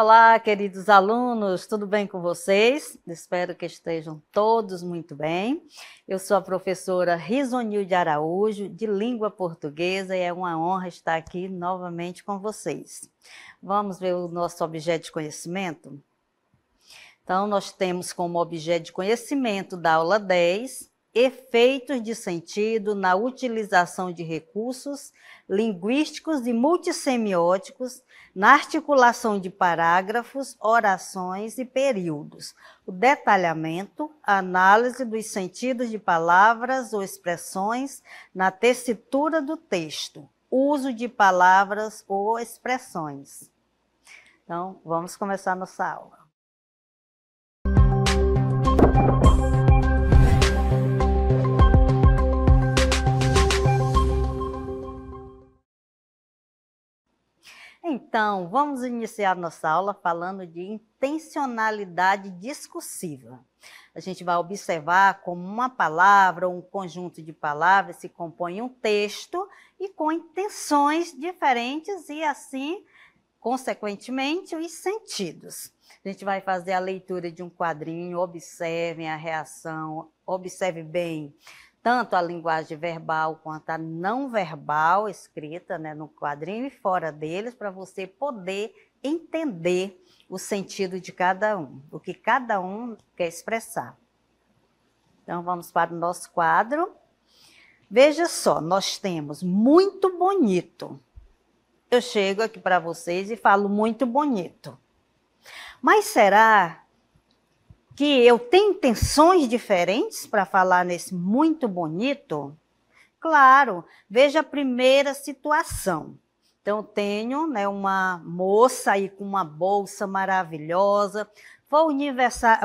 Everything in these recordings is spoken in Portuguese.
Olá, queridos alunos, tudo bem com vocês? Espero que estejam todos muito bem. Eu sou a professora de Araújo, de língua portuguesa, e é uma honra estar aqui novamente com vocês. Vamos ver o nosso objeto de conhecimento? Então, nós temos como objeto de conhecimento da aula 10 efeitos de sentido na utilização de recursos linguísticos e multissemióticos na articulação de parágrafos, orações e períodos, o detalhamento, a análise dos sentidos de palavras ou expressões na tessitura do texto, uso de palavras ou expressões. Então, vamos começar nossa aula. Então, vamos iniciar nossa aula falando de intencionalidade discursiva. A gente vai observar como uma palavra ou um conjunto de palavras se compõe um texto e com intenções diferentes e assim, consequentemente, os sentidos. A gente vai fazer a leitura de um quadrinho, observem a reação, observe bem tanto a linguagem verbal quanto a não verbal escrita né, no quadrinho e fora deles, para você poder entender o sentido de cada um, o que cada um quer expressar. Então vamos para o nosso quadro. Veja só, nós temos muito bonito. Eu chego aqui para vocês e falo muito bonito. Mas será que eu tenho intenções diferentes para falar nesse muito bonito? Claro, veja a primeira situação. Então, eu tenho né, uma moça aí com uma bolsa maravilhosa, foi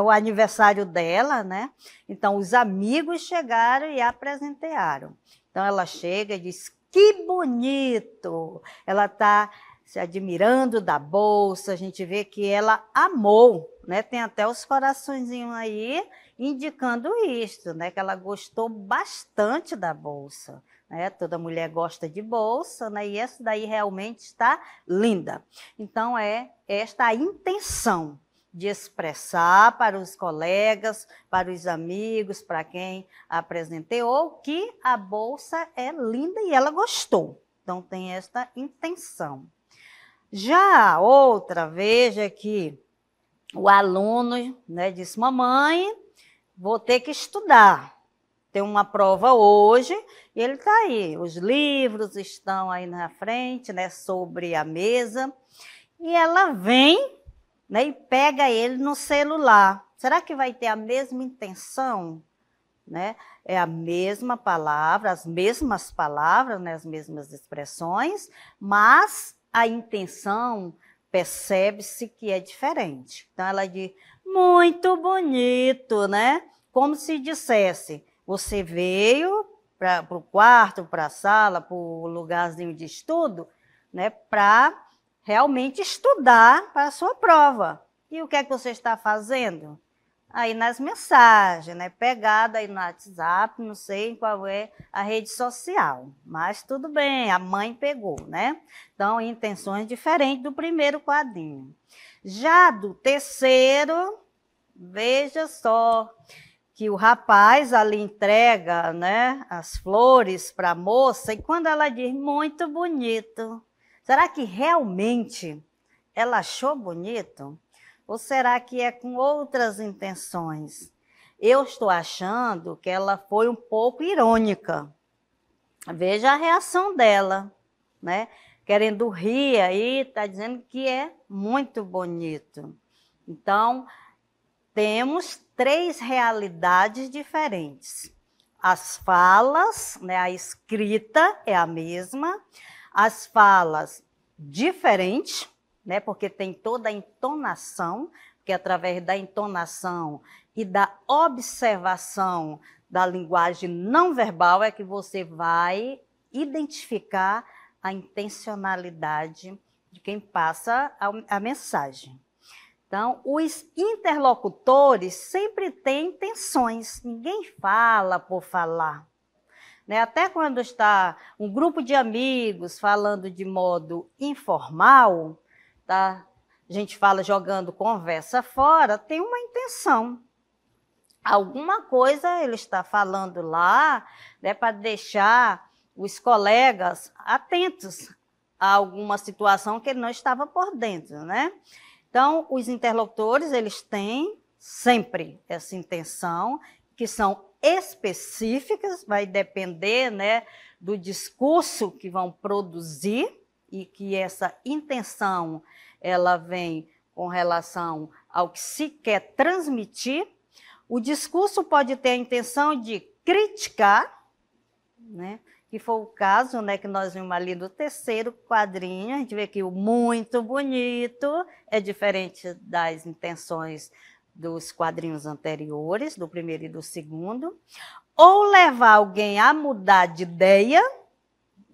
o aniversário, dela, né? Então, os amigos chegaram e a presentearam. Então, ela chega e diz: Que bonito! Ela está se admirando da bolsa, a gente vê que ela amou né? Tem até os coraçõezinhos aí indicando isto, né? Que ela gostou bastante da bolsa. Né? Toda mulher gosta de bolsa, né? E essa daí realmente está linda. Então é esta a intenção de expressar para os colegas, para os amigos, para quem ou que a bolsa é linda e ela gostou. Então tem esta intenção. Já a outra, veja que o aluno né, disse: Mamãe, vou ter que estudar. Tem uma prova hoje e ele está aí. Os livros estão aí na frente, né, sobre a mesa. E ela vem né, e pega ele no celular. Será que vai ter a mesma intenção? Né? É a mesma palavra, as mesmas palavras, né, as mesmas expressões, mas a intenção percebe-se que é diferente. Então ela diz, muito bonito, né? Como se dissesse, você veio para o quarto, para a sala, para o lugarzinho de estudo, né? Para realmente estudar para a sua prova. E o que é que você está fazendo? aí nas mensagens, né? Pegada aí no WhatsApp, não sei qual é a rede social, mas tudo bem, a mãe pegou, né? Então, intenções diferentes do primeiro quadrinho. Já do terceiro, veja só que o rapaz ali entrega, né, as flores para a moça e quando ela diz muito bonito, será que realmente ela achou bonito? Ou será que é com outras intenções? Eu estou achando que ela foi um pouco irônica. Veja a reação dela, né? Querendo rir aí, está dizendo que é muito bonito. Então, temos três realidades diferentes. As falas, né, a escrita é a mesma, as falas diferentes, né? Porque tem toda a entonação, que é através da entonação e da observação da linguagem não verbal é que você vai identificar a intencionalidade de quem passa a, a mensagem. Então, os interlocutores sempre têm intenções, ninguém fala por falar. Né? Até quando está um grupo de amigos falando de modo informal, tá? a gente fala jogando conversa fora, tem uma intenção. Alguma coisa ele está falando lá né, para deixar os colegas atentos a alguma situação que ele não estava por dentro. Né? Então, os interlocutores eles têm sempre essa intenção, que são específicas, vai depender né, do discurso que vão produzir e que essa intenção ela vem com relação ao que se quer transmitir, o discurso pode ter a intenção de criticar, né? que foi o caso né, que nós vimos ali no terceiro quadrinho, a gente vê que o muito bonito é diferente das intenções dos quadrinhos anteriores, do primeiro e do segundo, ou levar alguém a mudar de ideia,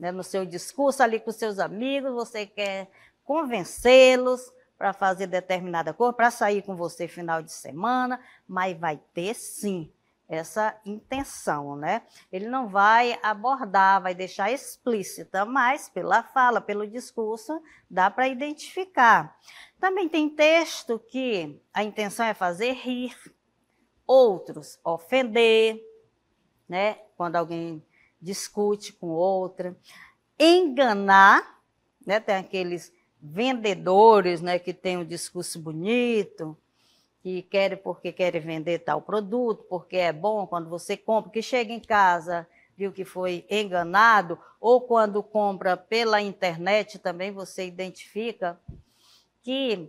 né, no seu discurso ali com seus amigos, você quer convencê-los para fazer determinada coisa, para sair com você final de semana, mas vai ter sim essa intenção, né? Ele não vai abordar, vai deixar explícita, mas pela fala, pelo discurso, dá para identificar. Também tem texto que a intenção é fazer rir, outros ofender, né? Quando alguém discute com outra. Enganar, né? tem aqueles vendedores né, que têm um discurso bonito, que querem porque querem vender tal produto, porque é bom quando você compra, que chega em casa viu que foi enganado, ou quando compra pela internet também você identifica que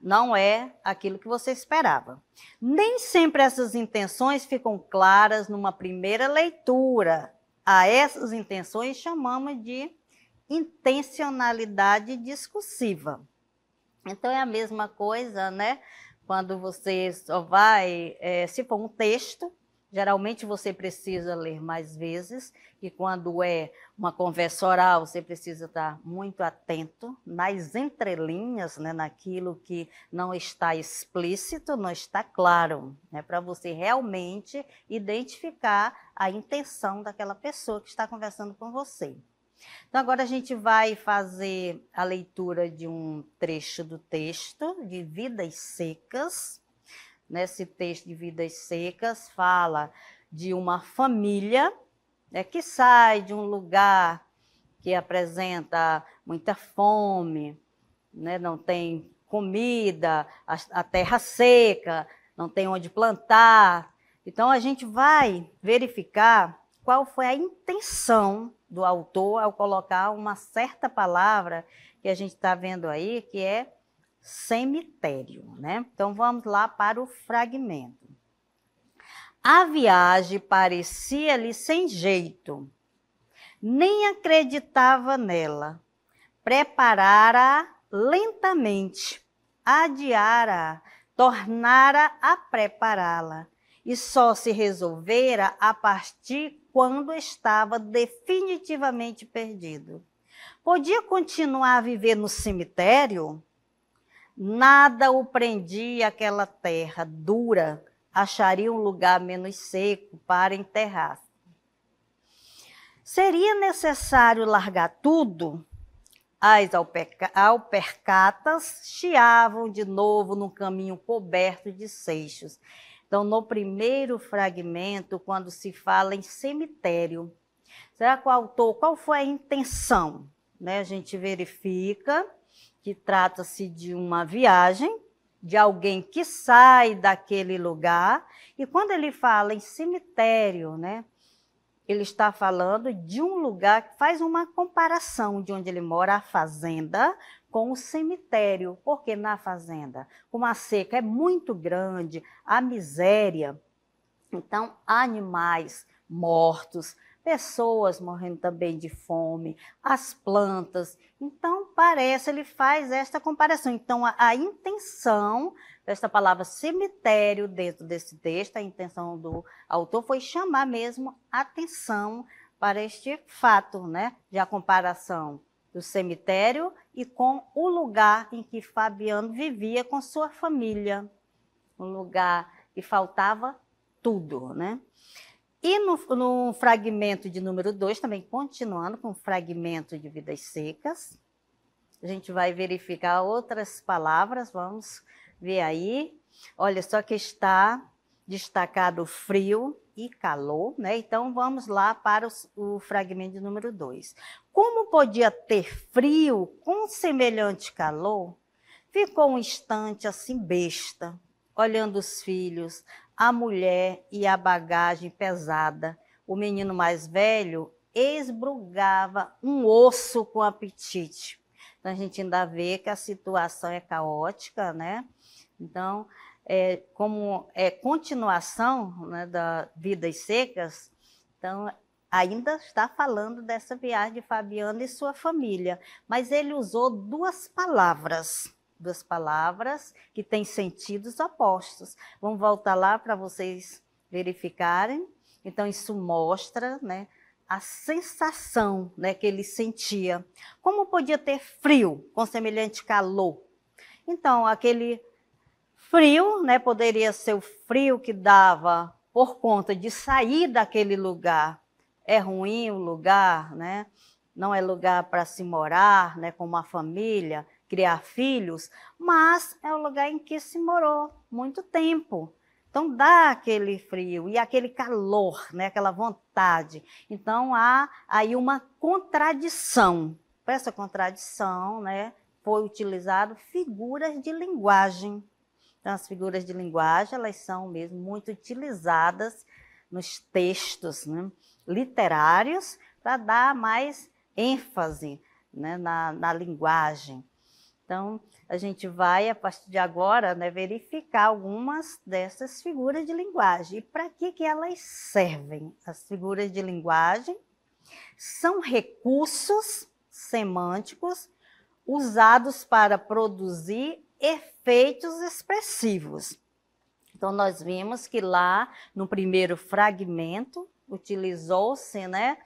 não é aquilo que você esperava. Nem sempre essas intenções ficam claras numa primeira leitura. A essas intenções chamamos de intencionalidade discursiva. Então é a mesma coisa, né? Quando você só vai, é, se for um texto, Geralmente você precisa ler mais vezes, e quando é uma conversa oral, você precisa estar muito atento nas entrelinhas, né, naquilo que não está explícito, não está claro, né, para você realmente identificar a intenção daquela pessoa que está conversando com você. Então, agora a gente vai fazer a leitura de um trecho do texto de Vidas Secas nesse texto de Vidas Secas, fala de uma família né, que sai de um lugar que apresenta muita fome, né, não tem comida, a, a terra seca, não tem onde plantar. Então a gente vai verificar qual foi a intenção do autor ao colocar uma certa palavra que a gente está vendo aí, que é cemitério, né? Então vamos lá para o fragmento. A viagem parecia-lhe sem jeito. Nem acreditava nela. Preparara lentamente, adiara, tornara a prepará-la e só se resolvera a partir quando estava definitivamente perdido. Podia continuar a viver no cemitério? Nada o prendia aquela terra dura, acharia um lugar menos seco para enterrar. Seria necessário largar tudo? As alpercatas chiavam de novo no caminho coberto de seixos. Então, no primeiro fragmento, quando se fala em cemitério, será que o autor, qual foi a intenção? Né? A gente verifica que trata-se de uma viagem de alguém que sai daquele lugar. E quando ele fala em cemitério, né, ele está falando de um lugar que faz uma comparação de onde ele mora, a fazenda, com o cemitério. Porque na fazenda, como a seca é muito grande, a miséria, então animais mortos, pessoas morrendo também de fome, as plantas. Então, parece, ele faz esta comparação. Então, a, a intenção desta palavra cemitério dentro desse texto, a intenção do autor foi chamar mesmo atenção para este fato, né, de a comparação do cemitério e com o lugar em que Fabiano vivia com sua família, um lugar que faltava tudo, né? E no, no fragmento de número 2, também continuando com o fragmento de vidas secas, a gente vai verificar outras palavras, vamos ver aí. Olha só que está destacado frio e calor, né? Então vamos lá para o, o fragmento de número 2. Como podia ter frio com semelhante calor? Ficou um instante assim besta, olhando os filhos, a mulher e a bagagem pesada. O menino mais velho esbrugava um osso com apetite. Então a gente ainda vê que a situação é caótica, né? Então, é, como é continuação né, da Vidas Secas, então ainda está falando dessa viagem de Fabiano e sua família, mas ele usou duas palavras duas palavras que têm sentidos opostos. Vamos voltar lá para vocês verificarem. Então, isso mostra né, a sensação né, que ele sentia. Como podia ter frio com semelhante calor? Então, aquele frio né, poderia ser o frio que dava por conta de sair daquele lugar. É ruim o lugar, né? não é lugar para se morar né, com uma família criar filhos, mas é o lugar em que se morou muito tempo. Então dá aquele frio e aquele calor, né? aquela vontade. Então há aí uma contradição. Para essa contradição, né, foi utilizado figuras de linguagem. Então as figuras de linguagem, elas são mesmo muito utilizadas nos textos né, literários para dar mais ênfase né, na, na linguagem. Então, a gente vai, a partir de agora, né, verificar algumas dessas figuras de linguagem. E para que, que elas servem? As figuras de linguagem são recursos semânticos usados para produzir efeitos expressivos. Então, nós vimos que lá, no primeiro fragmento, utilizou-se né,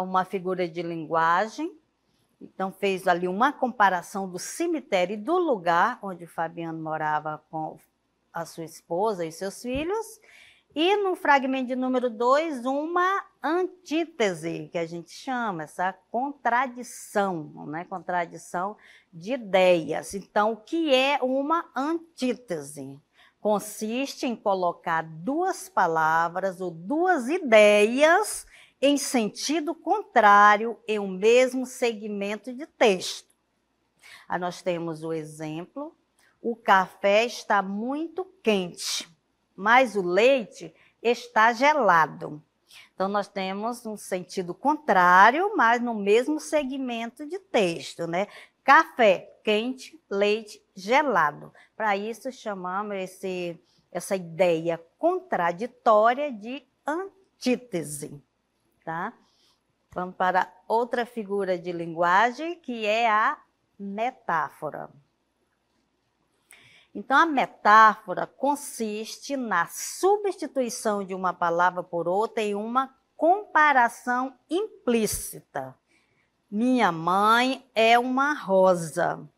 uma figura de linguagem então, fez ali uma comparação do cemitério e do lugar onde Fabiano morava com a sua esposa e seus filhos. E no fragmento de número 2, uma antítese, que a gente chama, essa contradição, né? contradição de ideias. Então, o que é uma antítese? Consiste em colocar duas palavras ou duas ideias em sentido contrário em um mesmo segmento de texto. Aí nós temos o exemplo: o café está muito quente, mas o leite está gelado. Então, nós temos um sentido contrário, mas no mesmo segmento de texto, né? Café quente, leite gelado. Para isso, chamamos esse, essa ideia contraditória de antítese tá? Vamos para outra figura de linguagem, que é a metáfora. Então, a metáfora consiste na substituição de uma palavra por outra em uma comparação implícita. Minha mãe é uma rosa.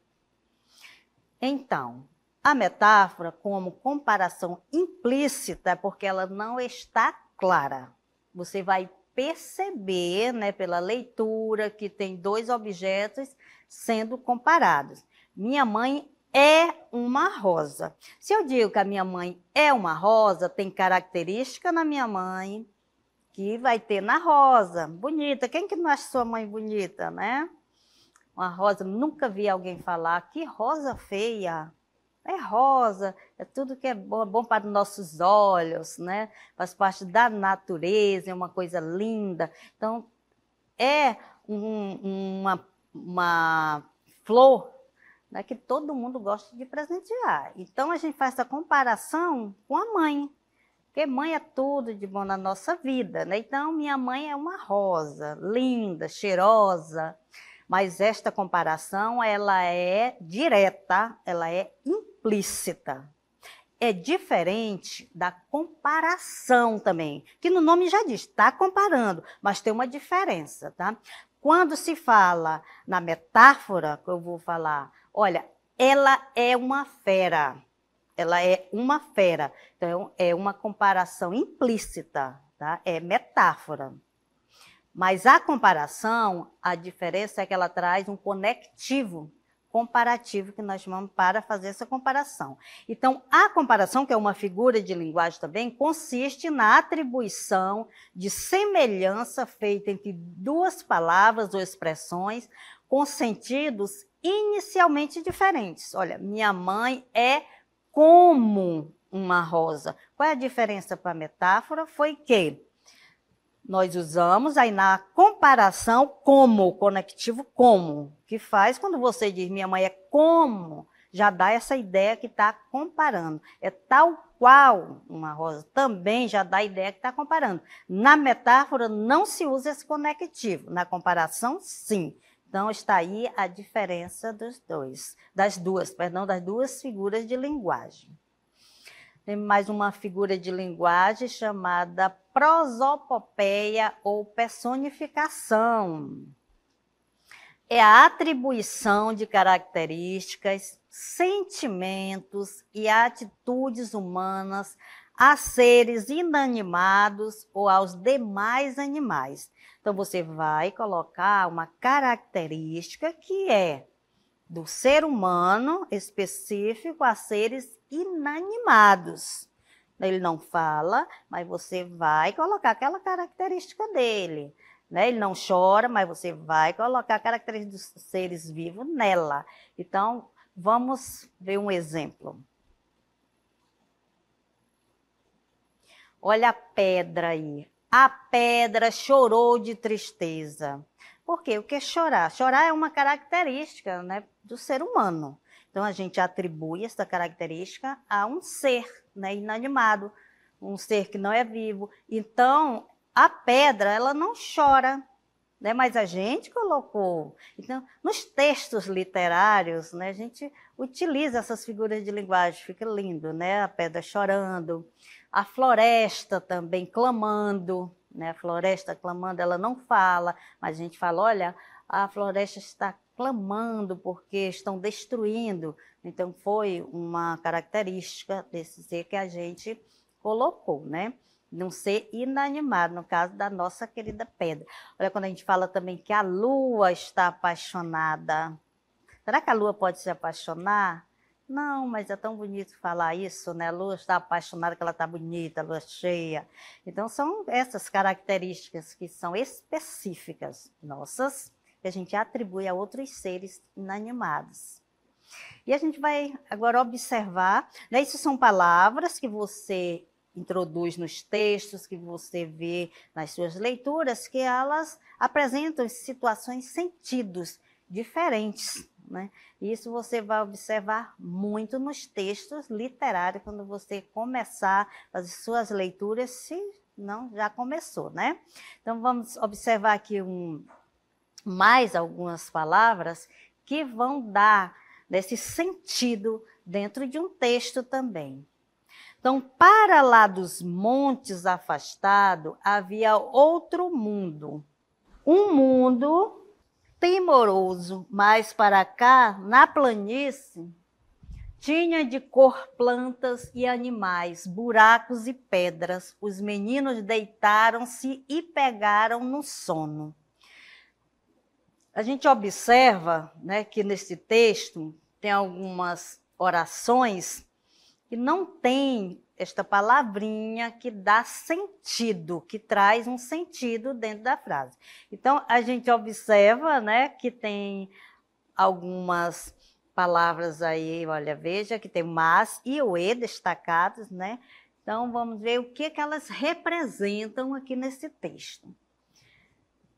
Então, a metáfora, como comparação implícita, é porque ela não está clara. Você vai perceber, né, pela leitura, que tem dois objetos sendo comparados. Minha mãe é uma rosa. Se eu digo que a minha mãe é uma rosa, tem característica na minha mãe que vai ter na rosa. Bonita. Quem que não acha sua mãe bonita, né? Uma rosa, nunca vi alguém falar que rosa feia. É rosa, é tudo que é bom, para bom para nossos olhos, né? Faz parte da natureza, é uma coisa linda. Então, é um, uma, uma flor né, que todo mundo gosta de presentear. Então, a gente faz essa comparação com a mãe, porque mãe é tudo de bom na nossa vida. Né? Então, minha mãe é uma rosa, linda, cheirosa, mas esta comparação ela é direta, ela é interna implícita. É diferente da comparação também, que no nome já diz, está comparando, mas tem uma diferença, tá? Quando se fala na metáfora, que eu vou falar, olha, ela é uma fera. Ela é uma fera. Então, é uma comparação implícita, tá? É metáfora. Mas a comparação, a diferença é que ela traz um conectivo comparativo que nós chamamos para fazer essa comparação. Então, a comparação, que é uma figura de linguagem também, consiste na atribuição de semelhança feita entre duas palavras ou expressões com sentidos inicialmente diferentes. Olha, minha mãe é como uma rosa. Qual é a diferença para a metáfora? Foi que nós usamos aí na comparação como, conectivo como, que faz quando você diz minha mãe é como, já dá essa ideia que está comparando. É tal qual uma rosa, também já dá a ideia que está comparando. Na metáfora não se usa esse conectivo, na comparação sim. Então está aí a diferença dos dois, das duas, perdão, das duas figuras de linguagem. Tem mais uma figura de linguagem chamada prosopopeia ou personificação. É a atribuição de características, sentimentos e atitudes humanas a seres inanimados ou aos demais animais. Então você vai colocar uma característica que é do ser humano específico a seres inanimados. Ele não fala, mas você vai colocar aquela característica dele. Né? Ele não chora, mas você vai colocar a característica dos seres vivos nela. Então, vamos ver um exemplo. Olha a pedra aí. A pedra chorou de tristeza. Por quê? O que é chorar? Chorar é uma característica né, do ser humano. Então, a gente atribui essa característica a um ser né, inanimado, um ser que não é vivo. Então, a pedra, ela não chora, né, mas a gente colocou. Então, nos textos literários, né, a gente utiliza essas figuras de linguagem, fica lindo, né? A pedra chorando, a floresta também clamando, né? A floresta clamando, ela não fala, mas a gente fala, olha, a floresta está clamando porque estão destruindo. Então, foi uma característica desse ser que a gente colocou, né? Não ser inanimado, no caso da nossa querida pedra. Olha, quando a gente fala também que a lua está apaixonada. Será que a lua pode se apaixonar? Não, mas é tão bonito falar isso, né? A lua está apaixonada, que ela está bonita, a lua cheia. Então, são essas características que são específicas nossas que a gente atribui a outros seres inanimados. E a gente vai agora observar, né? Isso são palavras que você introduz nos textos, que você vê nas suas leituras, que elas apresentam situações, sentidos diferentes. Né? Isso você vai observar muito nos textos literários, quando você começar as suas leituras, se não já começou. Né? Então, vamos observar aqui um, mais algumas palavras que vão dar nesse sentido dentro de um texto também. Então, para lá dos montes afastado havia outro mundo, um mundo temoroso, mas para cá, na planície, tinha de cor plantas e animais, buracos e pedras. Os meninos deitaram-se e pegaram no sono. A gente observa né, que neste texto tem algumas orações que não tem esta palavrinha que dá sentido, que traz um sentido dentro da frase. Então, a gente observa né, que tem algumas palavras aí, olha, veja que tem mas e o e destacados, né? Então, vamos ver o que, que elas representam aqui nesse texto.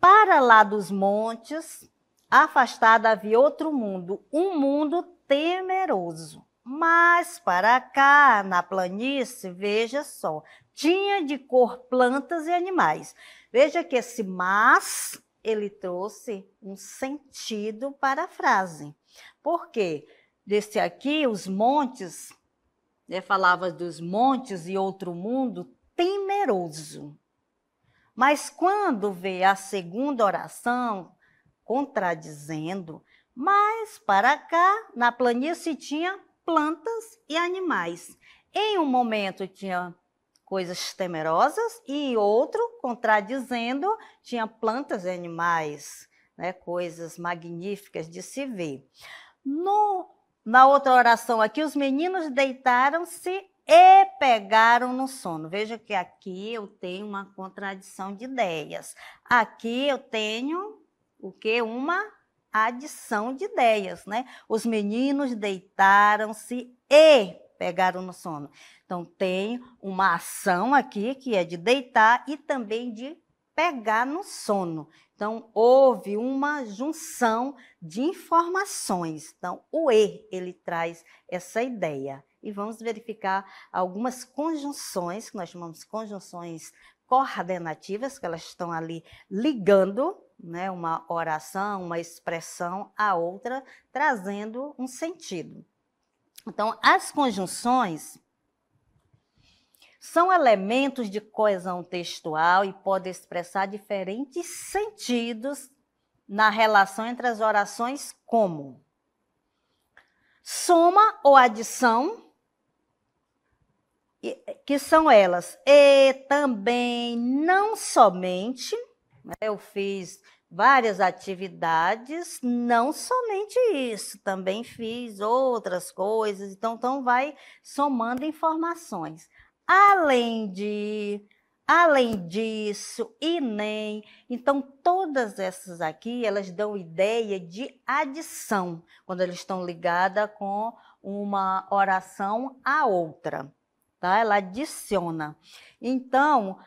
Para lá dos montes, Afastada havia outro mundo, um mundo temeroso. Mas para cá, na planície, veja só, tinha de cor plantas e animais. Veja que esse mas ele trouxe um sentido para a frase. Por quê? Desse aqui, os montes, né, falava dos montes e outro mundo temeroso. Mas quando vê a segunda oração, contradizendo, mas para cá, na planície, tinha plantas e animais. Em um momento tinha coisas temerosas e em outro, contradizendo, tinha plantas e animais, né, coisas magníficas de se ver. No, na outra oração aqui, os meninos deitaram-se e pegaram no sono. Veja que aqui eu tenho uma contradição de ideias. Aqui eu tenho o que? Uma adição de ideias, né? Os meninos deitaram-se e pegaram no sono. Então tem uma ação aqui que é de deitar e também de pegar no sono. Então houve uma junção de informações. Então o e ele traz essa ideia. E vamos verificar algumas conjunções que nós chamamos conjunções coordenativas, que elas estão ali ligando né, uma oração, uma expressão à outra, trazendo um sentido. Então, as conjunções são elementos de coesão textual e podem expressar diferentes sentidos na relação entre as orações, como soma ou adição, que são elas, e também, não somente né? Eu fiz várias atividades, não somente isso, também fiz outras coisas, então, então vai somando informações. Além de, além disso, e nem. Então, todas essas aqui, elas dão ideia de adição, quando elas estão ligadas com uma oração à outra, tá? Ela adiciona. Então,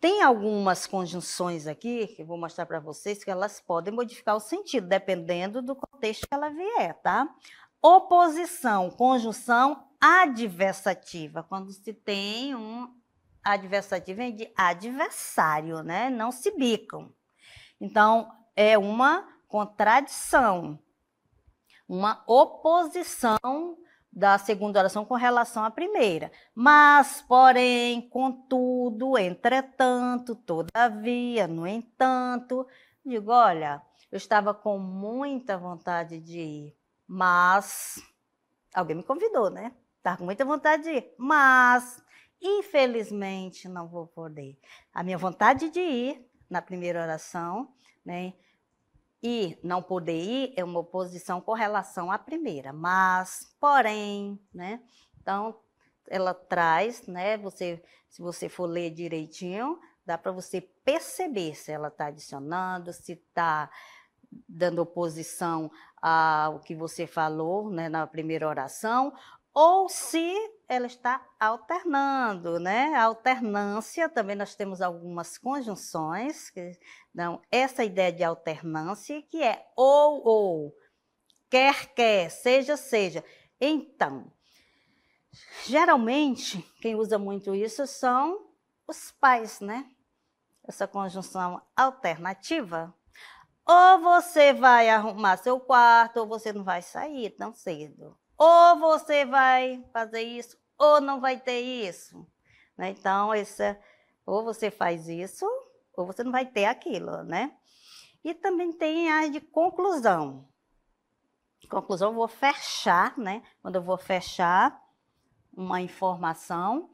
tem algumas conjunções aqui, que eu vou mostrar para vocês, que elas podem modificar o sentido, dependendo do contexto que ela vier, tá? Oposição, conjunção adversativa, quando se tem um adversativo, vem é de adversário, né? Não se bicam. Então, é uma contradição, uma oposição da segunda oração com relação à primeira. Mas, porém, contudo, entretanto, todavia, no entanto, digo, olha, eu estava com muita vontade de ir, mas alguém me convidou, né? Estava com muita vontade de ir, mas infelizmente não vou poder. A minha vontade de ir na primeira oração, né? e não poder ir é uma oposição com relação à primeira, mas, porém, né? Então, ela traz, né? Você, se você for ler direitinho, dá para você perceber se ela está adicionando, se está dando oposição ao que você falou né, na primeira oração, ou se ela está alternando, né? alternância, também nós temos algumas conjunções que dão essa ideia de alternância, que é ou, ou, quer, quer, seja, seja. Então, geralmente, quem usa muito isso são os pais, né? Essa conjunção alternativa. Ou você vai arrumar seu quarto, ou você não vai sair tão cedo. Ou você vai fazer isso, ou não vai ter isso. Né? Então, essa, ou você faz isso, ou você não vai ter aquilo, né? E também tem a de conclusão. Conclusão, vou fechar, né? Quando eu vou fechar uma informação,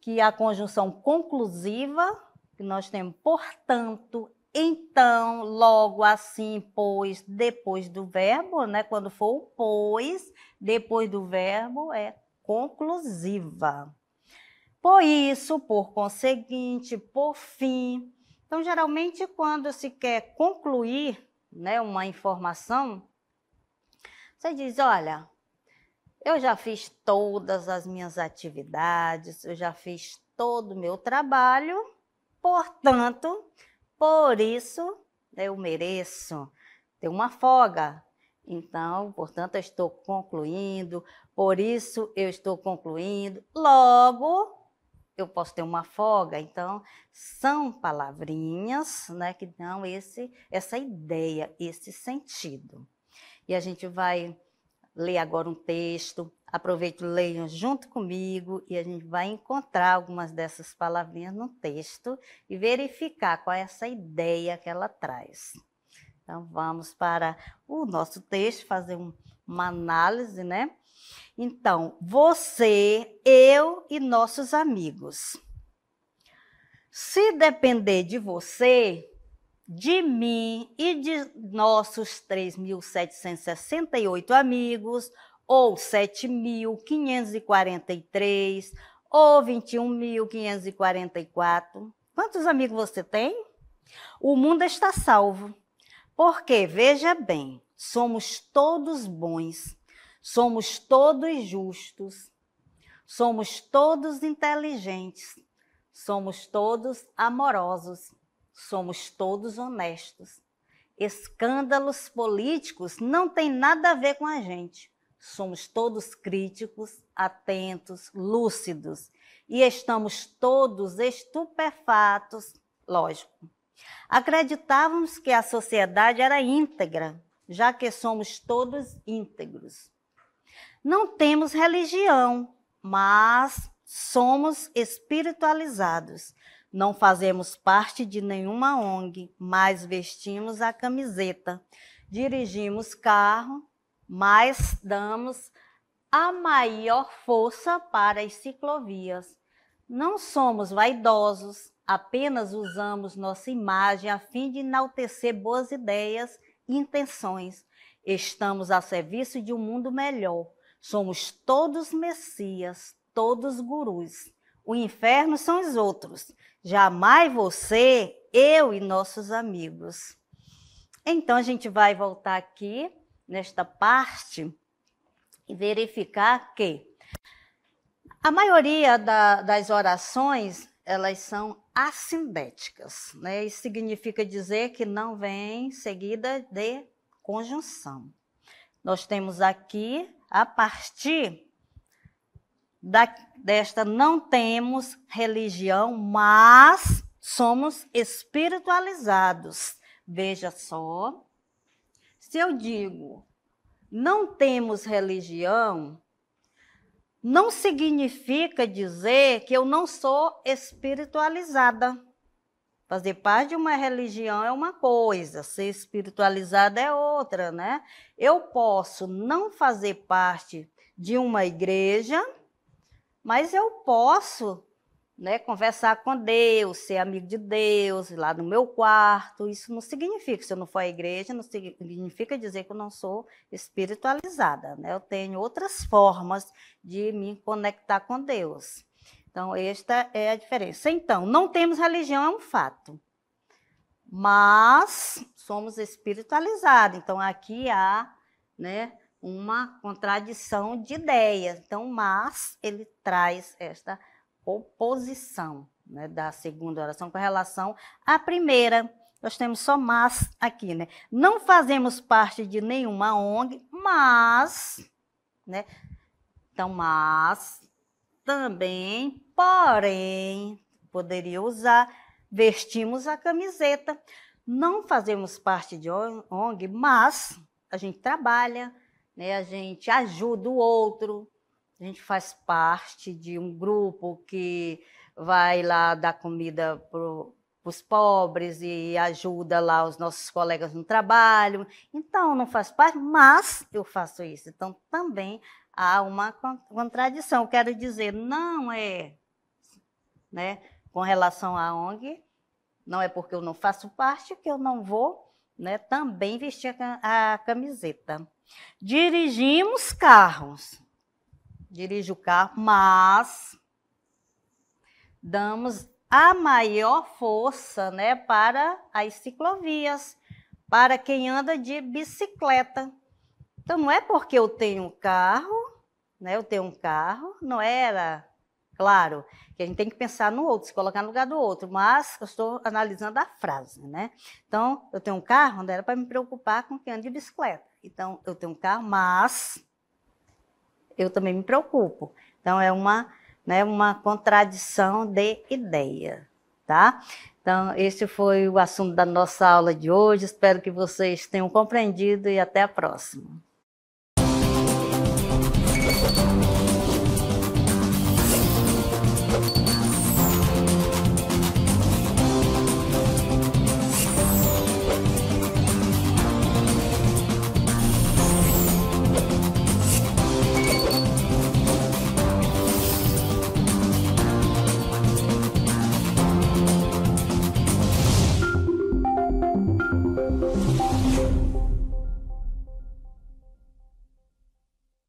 que é a conjunção conclusiva, que nós temos, portanto, então, logo assim, pois, depois do verbo, né? Quando for o pois, depois do verbo é conclusiva. Por isso, por conseguinte, por fim. Então, geralmente, quando se quer concluir né, uma informação, você diz: olha, eu já fiz todas as minhas atividades, eu já fiz todo o meu trabalho, portanto por isso eu mereço ter uma folga. Então, portanto, eu estou concluindo, por isso eu estou concluindo. Logo, eu posso ter uma folga. Então, são palavrinhas né, que dão esse, essa ideia, esse sentido. E a gente vai ler agora um texto, aproveite e leiam junto comigo e a gente vai encontrar algumas dessas palavrinhas no texto e verificar qual é essa ideia que ela traz. Então vamos para o nosso texto, fazer um, uma análise, né? Então, você, eu e nossos amigos. Se depender de você, de mim e de nossos 3.768 amigos, ou 7.543, ou 21.544. Quantos amigos você tem? O mundo está salvo. Porque, veja bem, somos todos bons, somos todos justos, somos todos inteligentes, somos todos amorosos Somos todos honestos. Escândalos políticos não têm nada a ver com a gente. Somos todos críticos, atentos, lúcidos e estamos todos estupefatos, lógico. Acreditávamos que a sociedade era íntegra, já que somos todos íntegros. Não temos religião, mas somos espiritualizados. Não fazemos parte de nenhuma ONG, mas vestimos a camiseta. Dirigimos carro, mas damos a maior força para as ciclovias. Não somos vaidosos, apenas usamos nossa imagem a fim de enaltecer boas ideias e intenções. Estamos a serviço de um mundo melhor. Somos todos messias, todos gurus. O inferno são os outros jamais você, eu e nossos amigos. Então a gente vai voltar aqui nesta parte e verificar que a maioria da, das orações elas são assindéticas, né? Isso significa dizer que não vem seguida de conjunção. Nós temos aqui a partir da, desta não temos religião, mas somos espiritualizados. Veja só, se eu digo não temos religião, não significa dizer que eu não sou espiritualizada. Fazer parte de uma religião é uma coisa, ser espiritualizada é outra, né? Eu posso não fazer parte de uma igreja, mas eu posso né, conversar com Deus, ser amigo de Deus, lá no meu quarto. Isso não significa, se eu não for à igreja, não significa dizer que eu não sou espiritualizada. Né? Eu tenho outras formas de me conectar com Deus. Então, esta é a diferença. Então, não temos religião, é um fato. Mas somos espiritualizados. Então, aqui há né, uma contradição de ideias. Então, mas ele traz esta oposição né, da segunda oração com relação à primeira. Nós temos só mas aqui, né? Não fazemos parte de nenhuma ONG, mas, né? Então, mas também, porém, poderia usar, vestimos a camiseta. Não fazemos parte de ONG, mas a gente trabalha, né? a gente ajuda o outro, a gente faz parte de um grupo que vai lá dar comida para os pobres e ajuda lá os nossos colegas no trabalho. Então, não faz parte, mas eu faço isso. Então, também há uma contradição. Quero dizer, não é né, com relação à ONG, não é porque eu não faço parte que eu não vou né, também vestir a camiseta. Dirigimos carros. Dirijo o carro, mas damos a maior força né, para as ciclovias, para quem anda de bicicleta. Então, não é porque eu tenho um carro, né, eu tenho um carro, não era Claro que a gente tem que pensar no outro, se colocar no lugar do outro, mas eu estou analisando a frase, né? Então, eu tenho um carro, não era para me preocupar com quem anda de bicicleta. Então, eu tenho um carro, mas eu também me preocupo. Então, é uma, né, uma contradição de ideia, tá? Então, esse foi o assunto da nossa aula de hoje. Espero que vocês tenham compreendido e até a próxima.